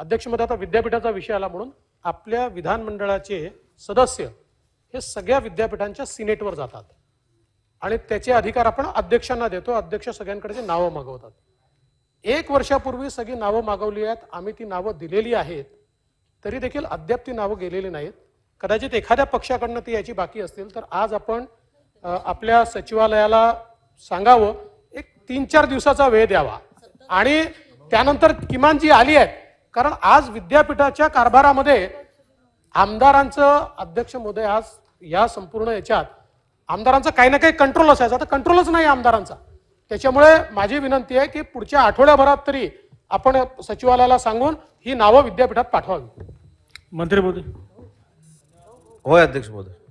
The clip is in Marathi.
अध्यक्षमध्ये आता विद्यापीठाचा विषय आला म्हणून आपल्या विधानमंडळाचे सदस्य हे सगळ्या विद्यापीठांच्या सिनेटवर जातात आणि त्याचे अधिकार आपण अध्यक्षांना देतो अध्यक्ष सगळ्यांकडे नावं मागवतात एक वर्षापूर्वी सगळी नावं मागवली आहेत आम्ही ती नावं दिलेली आहेत तरी देखील अद्याप ती नावं गेलेली नाहीत कदाचित एखाद्या पक्षाकडनं ती याची बाकी असतील तर आज आपण आपल्या सचिवालयाला सांगावं एक तीन चार दिवसाचा वेळ द्यावा आणि त्यानंतर किमान जी आली आहे कारण आज विद्यापीठाच्या कारभारामध्ये आमदारांचं अध्यक्ष महोदय आज या संपूर्ण याच्यात आमदारांचा काही ना काही कंट्रोल असायचा आता कंट्रोलच नाही आमदारांचा त्याच्यामुळे माझी विनंती आहे की पुढच्या आठवड्याभरात तरी आपण सचिवालयाला सांगून ही नावं विद्यापीठात पाठवावी मंत्री मोदी होय अध्यक्ष महोदय